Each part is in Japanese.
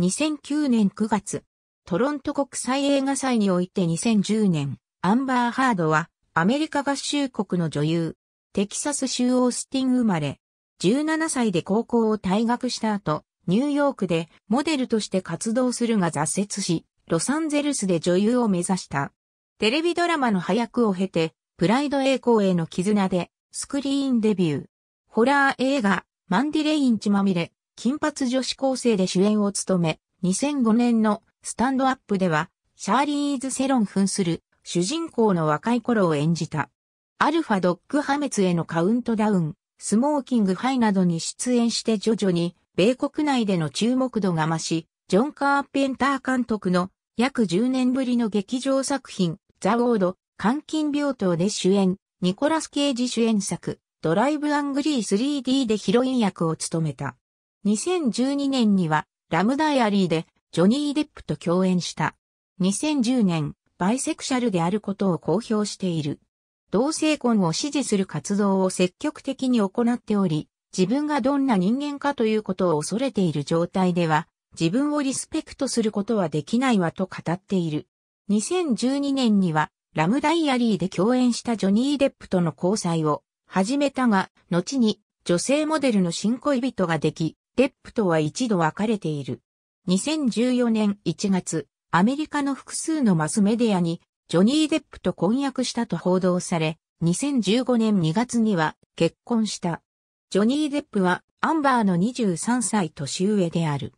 2009年9月、トロント国際映画祭において2010年、アンバーハードは、アメリカ合衆国の女優、テキサス州オースティン生まれ、17歳で高校を退学した後、ニューヨークでモデルとして活動するが挫折し、ロサンゼルスで女優を目指した。テレビドラマの配役を経て、プライド栄光への絆で、スクリーンデビュー。ホラー映画、マンディレインチまみれ、金髪女子高生で主演を務め、2005年のスタンドアップでは、シャーリーズ・セロン扮する主人公の若い頃を演じた。アルファドッグ破滅へのカウントダウン、スモーキングハイなどに出演して徐々に米国内での注目度が増し、ジョン・カーペンター監督の約10年ぶりの劇場作品、ザ・ウォード、監禁病棟で主演、ニコラス・ケージ主演作、ドライブ・アングリー 3D でヒロイン役を務めた。2012年にはラムダイアリーでジョニー・デップと共演した。2010年、バイセクシャルであることを公表している。同性婚を支持する活動を積極的に行っており、自分がどんな人間かということを恐れている状態では、自分をリスペクトすることはできないわと語っている。2012年には、ラムダイアリーで共演したジョニー・デップとの交際を始めたが、後に女性モデルの新恋人ができ、デップとは一度分かれている。2014年1月、アメリカの複数のマスメディアに、ジョニー・デップと婚約したと報道され、2015年2月には結婚した。ジョニー・デップはアンバーの23歳年上である。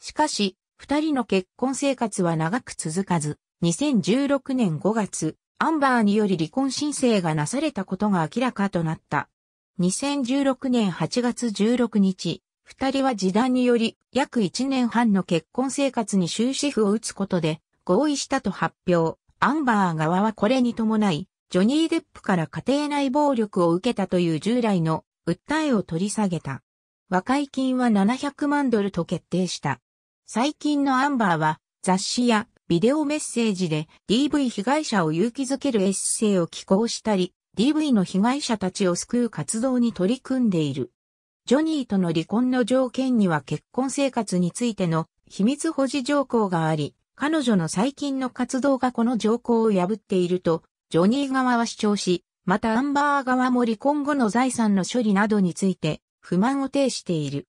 しかし、二人の結婚生活は長く続かず、2016年5月、アンバーにより離婚申請がなされたことが明らかとなった。2016年8月16日、二人は時短により約一年半の結婚生活に終止符を打つことで合意したと発表。アンバー側はこれに伴い、ジョニー・デップから家庭内暴力を受けたという従来の訴えを取り下げた。和解金は700万ドルと決定した。最近のアンバーは雑誌やビデオメッセージで DV 被害者を勇気づけるエッセイを寄稿したり、DV の被害者たちを救う活動に取り組んでいる。ジョニーとの離婚の条件には結婚生活についての秘密保持条項があり、彼女の最近の活動がこの条項を破っていると、ジョニー側は主張し、またアンバー側も離婚後の財産の処理などについて不満を呈している。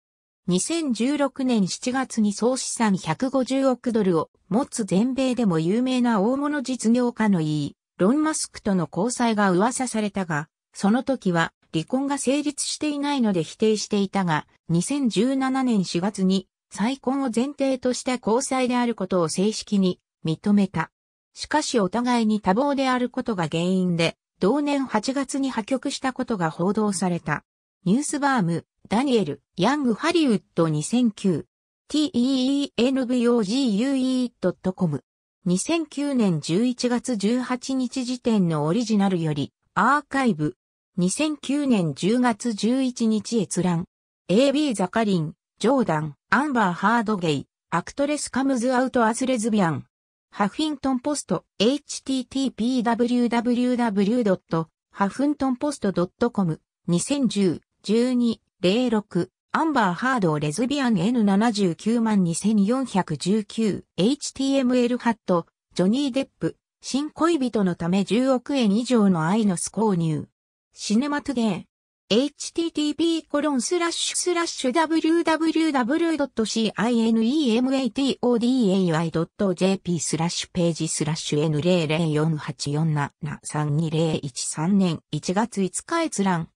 2016年7月に総資産150億ドルを持つ全米でも有名な大物実業家のい、ロンマスクとの交際が噂されたが、その時は離婚が成立していないので否定していたが、2017年4月に再婚を前提とした交際であることを正式に認めた。しかしお互いに多忙であることが原因で、同年8月に破局したことが報道された。ニュースバーム、ダニエル、ヤングハリウッド2009、t e e n v o g u e c o m 2009年11月18日時点のオリジナルより、アーカイブ、2009年10月11日閲覧。AB ザカリン、ジョーダン、アンバーハードゲイ、アクトレスカムズアウトアズレズビアン。ハフィントンポスト、http://www.huffingtonpost.com、2010、12、06、アンバーハードレズビアン N79 万2419、HTML ハット、ジョニー・デップ、新恋人のため10億円以上の愛のス購入。シネマトゥゲー。http コロンスラッシュスラッシュ www.cinematodai.jp スラッシュページスラッシュ n 0 0 4 8 4 7 3 2 0 1年1月5日閲覧。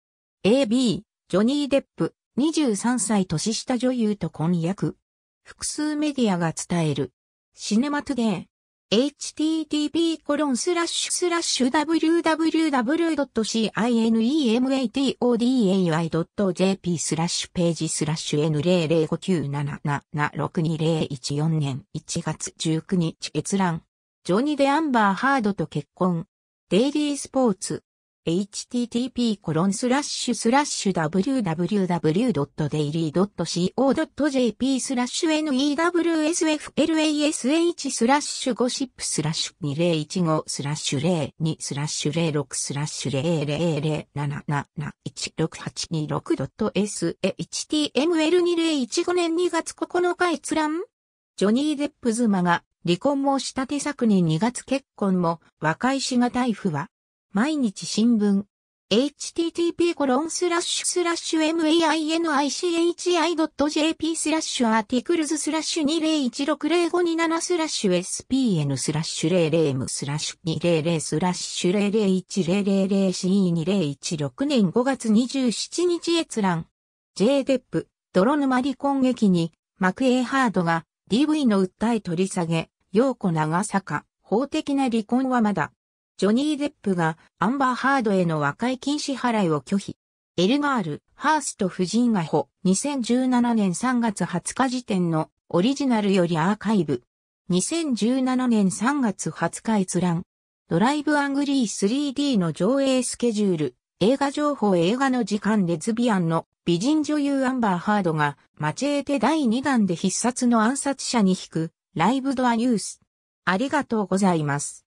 AB、ジョニー・デップ、23歳年下女優と婚約。複数メディアが伝える。シネマトゥデー。http://www.cinematoday.jp スラッシュページスラッシュ N00597776201 年1月19日閲覧。ジョニー・デ・アンバー・ハードと結婚。デイリースポーツ。http://www.daily.co.jp newsflash スラッシュゴ2015 02 06 0 0 0 7 7 1 6 8 2 6 s h t m l 2 0 1 5年2月9日閲覧ジョニー・デップ・ズマが離婚申した手作に2月結婚も和解しがたい不和。毎日新聞。http コロンスラッシュスラッシュ mainichi.jp スラッシュアーティクルズスラッシュ20160527スラッシュ spn スラッシュ00ムスラッシュ200スラッシュ 001000c2016 年5月27日閲覧 JDEP 泥沼離婚劇にマクエイハードが DV の訴え取り下げ、陽子長坂、法的な離婚はまだジョニー・デップがアンバー・ハードへの和解禁止払いを拒否。エルガール・ハースト夫人が保2017年3月20日時点のオリジナルよりアーカイブ。2017年3月20日閲覧。ドライブアングリー 3D の上映スケジュール。映画情報映画の時間レズビアンの美人女優アンバーハードがマチェーテ第2弾で必殺の暗殺者に引くライブドアニュース。ありがとうございます。